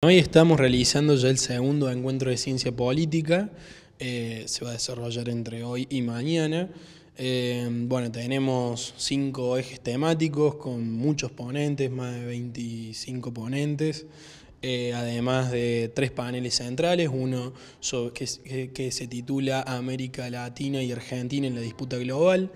Hoy estamos realizando ya el segundo encuentro de ciencia política, eh, se va a desarrollar entre hoy y mañana. Eh, bueno, tenemos cinco ejes temáticos con muchos ponentes, más de 25 ponentes, eh, además de tres paneles centrales, uno que se titula América Latina y Argentina en la disputa global,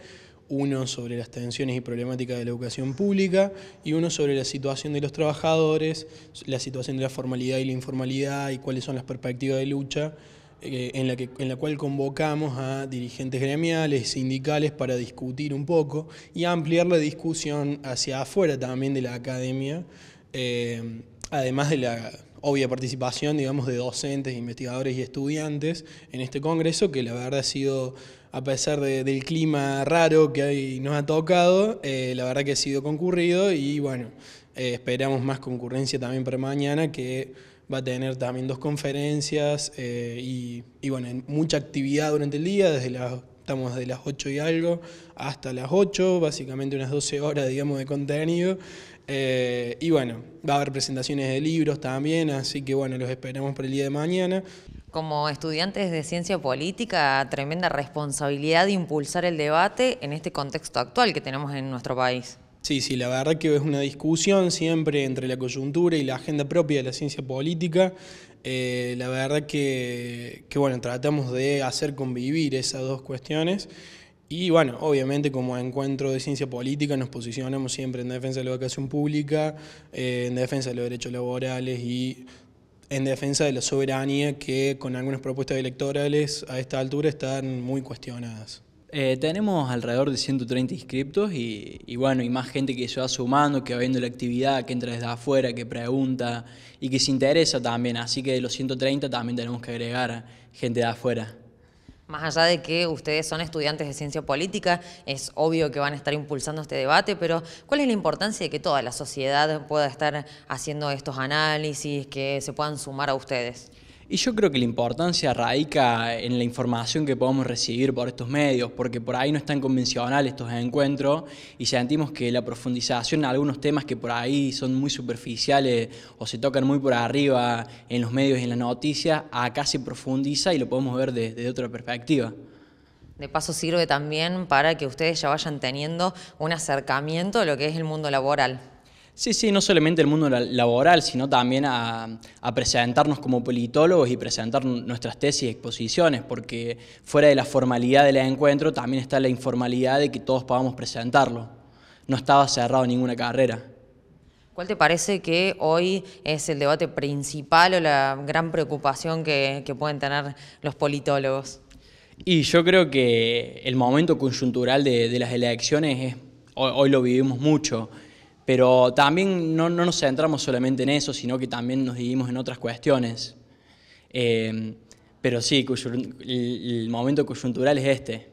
uno sobre las tensiones y problemáticas de la educación pública y uno sobre la situación de los trabajadores, la situación de la formalidad y la informalidad y cuáles son las perspectivas de lucha eh, en, la que, en la cual convocamos a dirigentes gremiales, sindicales para discutir un poco y ampliar la discusión hacia afuera también de la academia, eh, además de la obvia participación, digamos, de docentes, investigadores y estudiantes en este congreso, que la verdad ha sido, a pesar del clima raro que nos ha tocado, eh, la verdad que ha sido concurrido y bueno, eh, esperamos más concurrencia también para mañana, que va a tener también dos conferencias eh, y, y bueno, mucha actividad durante el día, desde las Estamos de las 8 y algo hasta las 8, básicamente unas 12 horas, digamos, de contenido. Eh, y bueno, va a haber presentaciones de libros también, así que bueno, los esperamos por el día de mañana. Como estudiantes de ciencia política, tremenda responsabilidad de impulsar el debate en este contexto actual que tenemos en nuestro país. Sí, sí, la verdad que es una discusión siempre entre la coyuntura y la agenda propia de la ciencia política. Eh, la verdad que, bueno, tratamos de hacer convivir esas dos cuestiones. Y bueno, obviamente como encuentro de ciencia política nos posicionamos siempre en defensa de la educación pública, eh, en defensa de los derechos laborales y en defensa de la soberanía que con algunas propuestas electorales a esta altura están muy cuestionadas. Eh, tenemos alrededor de 130 inscriptos y, bueno, y más gente que se va sumando, que va viendo la actividad, que entra desde afuera, que pregunta y que se interesa también. Así que de los 130 también tenemos que agregar gente de afuera. Más allá de que ustedes son estudiantes de ciencia política, es obvio que van a estar impulsando este debate, pero ¿cuál es la importancia de que toda la sociedad pueda estar haciendo estos análisis, que se puedan sumar a ustedes? Y yo creo que la importancia radica en la información que podemos recibir por estos medios, porque por ahí no están convencional estos encuentros y sentimos que la profundización en algunos temas que por ahí son muy superficiales o se tocan muy por arriba en los medios y en las noticias, acá se profundiza y lo podemos ver desde otra perspectiva. De paso sirve también para que ustedes ya vayan teniendo un acercamiento a lo que es el mundo laboral. Sí, sí, no solamente el mundo laboral, sino también a, presentarnos como politólogos y presentar nuestras tesis y exposiciones, porque fuera de la formalidad del encuentro también está la informalidad de que todos podamos presentarlo. No estaba cerrado ninguna carrera. ¿Cuál te parece que hoy es el debate principal o la gran preocupación que, pueden tener los politólogos? Y yo creo que el momento coyuntural de, las elecciones es, hoy lo vivimos mucho. Pero también no, nos centramos solamente en eso, sino que también nos dividimos en otras cuestiones. Eh, pero sí, el momento coyuntural es este.